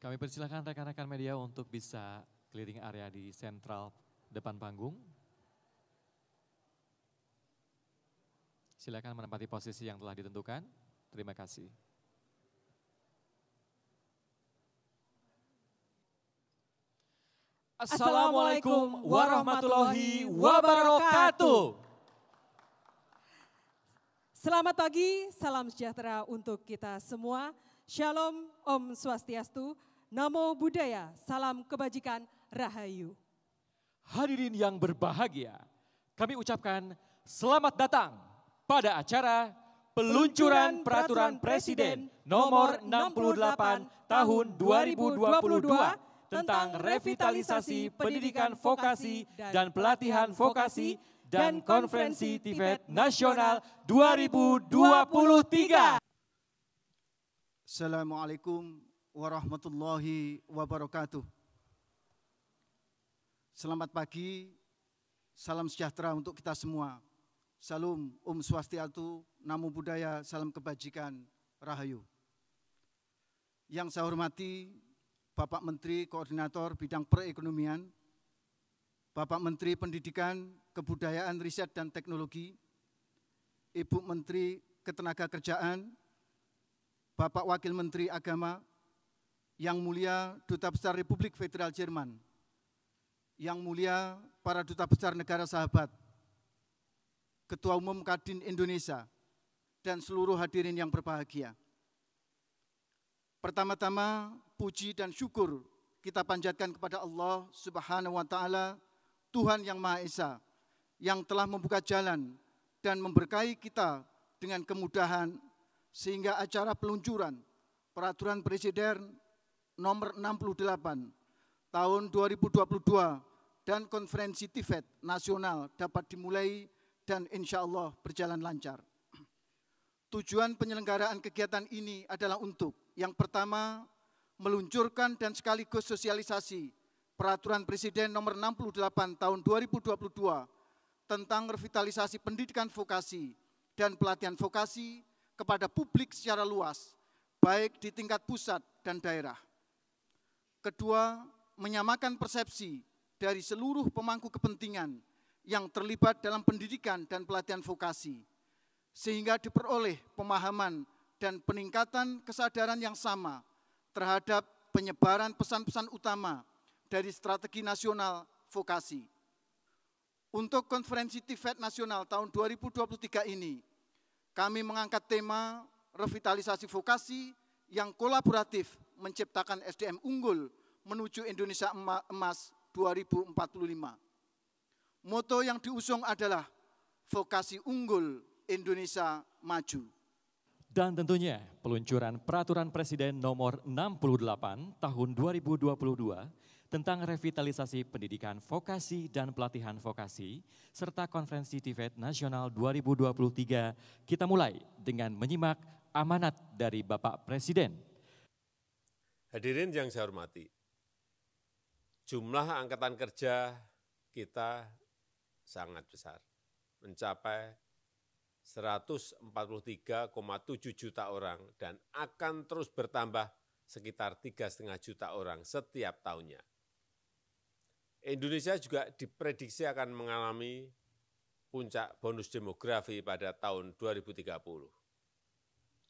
Kami persilahkan rekan-rekan media untuk bisa keliling area di sentral depan panggung. Silakan menempati posisi yang telah ditentukan. Terima kasih. Assalamualaikum warahmatullahi wabarakatuh. Selamat pagi, salam sejahtera untuk kita semua. Shalom, Om Swastiastu. Namo Buddhaya, salam kebajikan, rahayu. Hadirin yang berbahagia, kami ucapkan selamat datang pada acara peluncuran peraturan presiden nomor 68 tahun 2022 tentang revitalisasi pendidikan vokasi dan pelatihan vokasi dan konferensi Tibet Nasional 2023. Assalamualaikum warahmatullahi wabarakatuh. Selamat pagi, salam sejahtera untuk kita semua. Salam Om um Swastiatu, Namo Buddhaya, salam kebajikan, Rahayu. Yang saya hormati Bapak Menteri Koordinator Bidang Perekonomian, Bapak Menteri Pendidikan, Kebudayaan, Riset dan Teknologi, Ibu Menteri Ketenagakerjaan, Bapak Wakil Menteri Agama, yang Mulia Duta Besar Republik Federal Jerman, Yang Mulia para Duta Besar Negara Sahabat, Ketua Umum Kadin Indonesia, dan seluruh hadirin yang berbahagia. Pertama-tama puji dan syukur kita panjatkan kepada Allah Subhanahu wa taala, Tuhan yang Maha Esa, yang telah membuka jalan dan memberkahi kita dengan kemudahan sehingga acara peluncuran peraturan presiden nomor 68 tahun 2022 dan konferensi TIFET nasional dapat dimulai dan insya Allah berjalan lancar. Tujuan penyelenggaraan kegiatan ini adalah untuk yang pertama meluncurkan dan sekaligus sosialisasi Peraturan Presiden Nomor 68 Tahun 2022 tentang revitalisasi pendidikan vokasi dan pelatihan vokasi kepada publik secara luas, baik di tingkat pusat dan daerah. Kedua, menyamakan persepsi dari seluruh pemangku kepentingan yang terlibat dalam pendidikan dan pelatihan vokasi, sehingga diperoleh pemahaman dan peningkatan kesadaran yang sama terhadap penyebaran pesan-pesan utama dari strategi nasional vokasi. Untuk konferensi TVET e nasional tahun 2023 ini, kami mengangkat tema revitalisasi vokasi yang kolaboratif menciptakan SDM unggul menuju Indonesia Emas 2045. Moto yang diusung adalah vokasi unggul Indonesia maju. Dan tentunya peluncuran Peraturan Presiden Nomor 68 Tahun 2022 tentang revitalisasi pendidikan vokasi dan pelatihan vokasi, serta konferensi TVET Nasional 2023, kita mulai dengan menyimak amanat dari Bapak Presiden Hadirin yang saya hormati, jumlah angkatan kerja kita sangat besar, mencapai 143,7 juta orang dan akan terus bertambah sekitar 3,5 juta orang setiap tahunnya. Indonesia juga diprediksi akan mengalami puncak bonus demografi pada tahun 2030.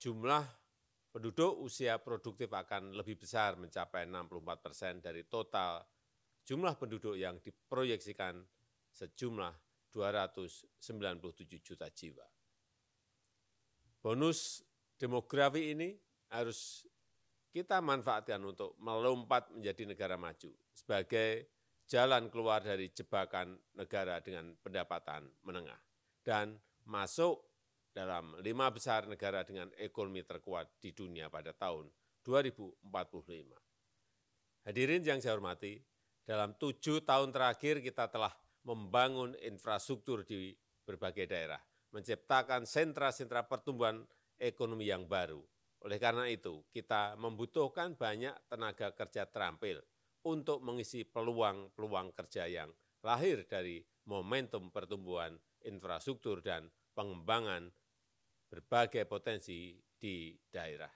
Jumlah penduduk usia produktif akan lebih besar mencapai 64 persen dari total jumlah penduduk yang diproyeksikan sejumlah 297 juta jiwa. Bonus demografi ini harus kita manfaatkan untuk melompat menjadi negara maju sebagai jalan keluar dari jebakan negara dengan pendapatan menengah dan masuk dalam lima besar negara dengan ekonomi terkuat di dunia pada tahun 2045. Hadirin yang saya hormati, dalam tujuh tahun terakhir kita telah membangun infrastruktur di berbagai daerah, menciptakan sentra-sentra pertumbuhan ekonomi yang baru. Oleh karena itu, kita membutuhkan banyak tenaga kerja terampil untuk mengisi peluang-peluang kerja yang lahir dari momentum pertumbuhan infrastruktur dan pengembangan berbagai potensi di daerah.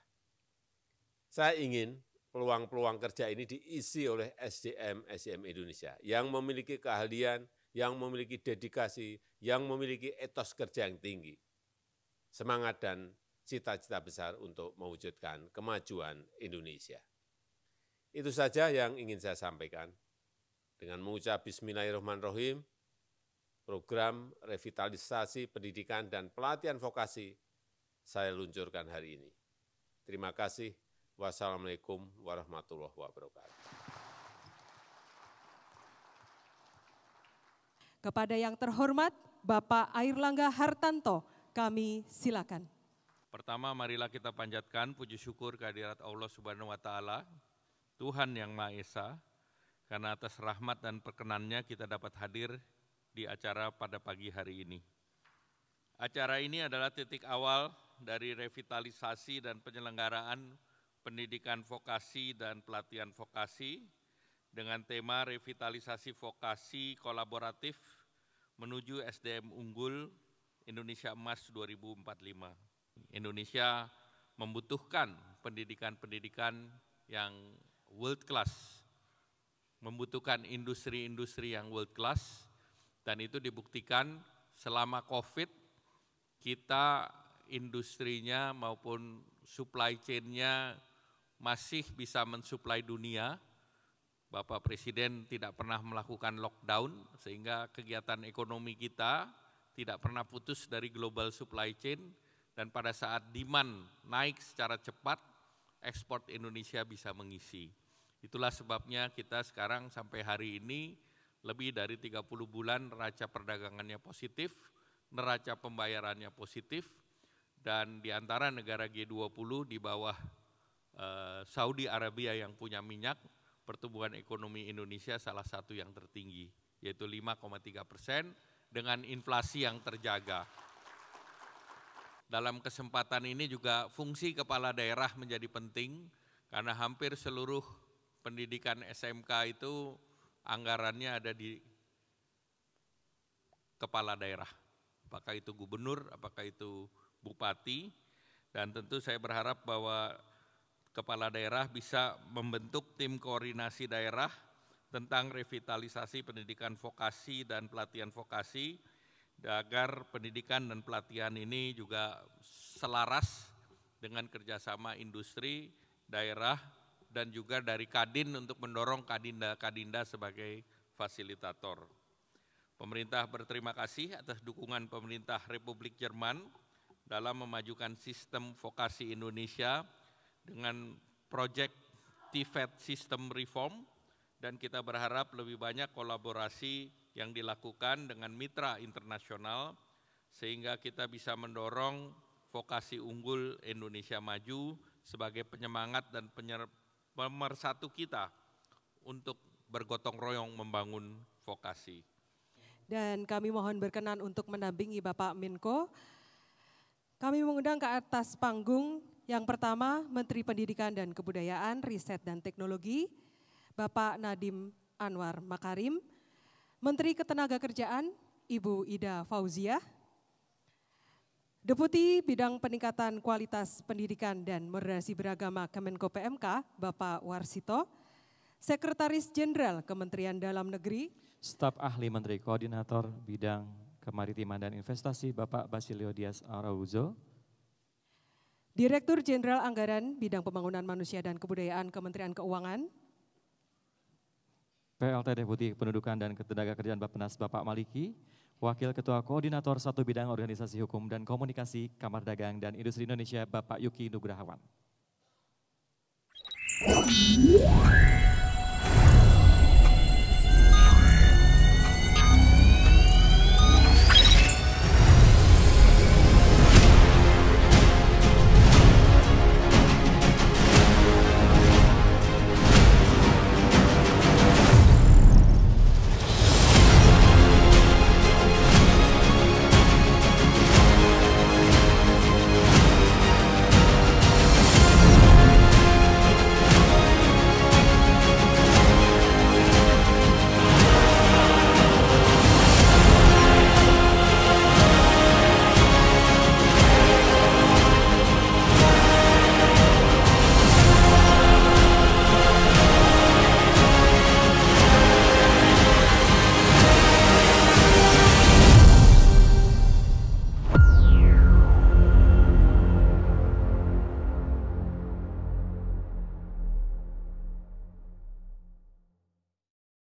Saya ingin peluang-peluang kerja ini diisi oleh SDM-SDM Indonesia yang memiliki keahlian, yang memiliki dedikasi, yang memiliki etos kerja yang tinggi, semangat dan cita-cita besar untuk mewujudkan kemajuan Indonesia. Itu saja yang ingin saya sampaikan. Dengan mengucap bismillahirrahmanirrahim, program revitalisasi pendidikan dan pelatihan vokasi saya luncurkan hari ini. Terima kasih. Wassalamualaikum warahmatullahi wabarakatuh. Kepada yang terhormat Bapak Airlangga Hartanto, kami silakan. Pertama marilah kita panjatkan puji syukur kehadirat Allah Subhanahu wa taala, Tuhan yang Maha Esa, karena atas rahmat dan perkenannya kita dapat hadir di acara pada pagi hari ini. Acara ini adalah titik awal dari revitalisasi dan penyelenggaraan pendidikan vokasi dan pelatihan vokasi dengan tema revitalisasi vokasi kolaboratif menuju SDM unggul Indonesia Emas 2045. Indonesia membutuhkan pendidikan-pendidikan yang world class, membutuhkan industri-industri yang world class, dan itu dibuktikan selama COVID kita industrinya maupun supply chain-nya masih bisa mensuplai dunia. Bapak Presiden tidak pernah melakukan lockdown sehingga kegiatan ekonomi kita tidak pernah putus dari global supply chain dan pada saat demand naik secara cepat ekspor Indonesia bisa mengisi. Itulah sebabnya kita sekarang sampai hari ini lebih dari 30 bulan neraca perdagangannya positif, neraca pembayarannya positif, dan di antara negara G20 di bawah eh, Saudi Arabia yang punya minyak, pertumbuhan ekonomi Indonesia salah satu yang tertinggi, yaitu 5,3 persen dengan inflasi yang terjaga. Dalam kesempatan ini juga fungsi kepala daerah menjadi penting karena hampir seluruh pendidikan SMK itu anggarannya ada di kepala daerah. Apakah itu gubernur, apakah itu bupati, dan tentu saya berharap bahwa kepala daerah bisa membentuk tim koordinasi daerah tentang revitalisasi pendidikan vokasi dan pelatihan vokasi agar pendidikan dan pelatihan ini juga selaras dengan kerjasama industri, daerah, dan juga dari Kadin untuk mendorong Kadinda-Kadinda sebagai fasilitator. Pemerintah berterima kasih atas dukungan pemerintah Republik Jerman dalam memajukan sistem vokasi Indonesia dengan proyek TVET System Reform dan kita berharap lebih banyak kolaborasi yang dilakukan dengan mitra internasional sehingga kita bisa mendorong vokasi unggul Indonesia maju sebagai penyemangat dan penyerap memersatu kita untuk bergotong royong membangun vokasi. Dan kami mohon berkenan untuk menampingi Bapak Minko. Kami mengundang ke atas panggung yang pertama Menteri Pendidikan dan Kebudayaan, Riset dan Teknologi, Bapak Nadim Anwar Makarim, Menteri Ketenagakerjaan, Ibu Ida Fauziah, Deputi Bidang Peningkatan Kualitas Pendidikan dan Moderasi Beragama Kemenko PMK, Bapak Warsito, Sekretaris Jenderal Kementerian Dalam Negeri, Staf Ahli Menteri Koordinator Bidang Kemaritiman dan Investasi Bapak Basilio Dias Arauzo, Direktur Jenderal Anggaran Bidang Pembangunan Manusia dan Kebudayaan Kementerian Keuangan, PLT Deputi Pendudukan dan Ketenagakerjaan Penas Bapak Maliki, Wakil Ketua Koordinator Satu Bidang Organisasi Hukum dan Komunikasi Kamar Dagang dan Industri Indonesia Bapak Yuki Nugrahawan.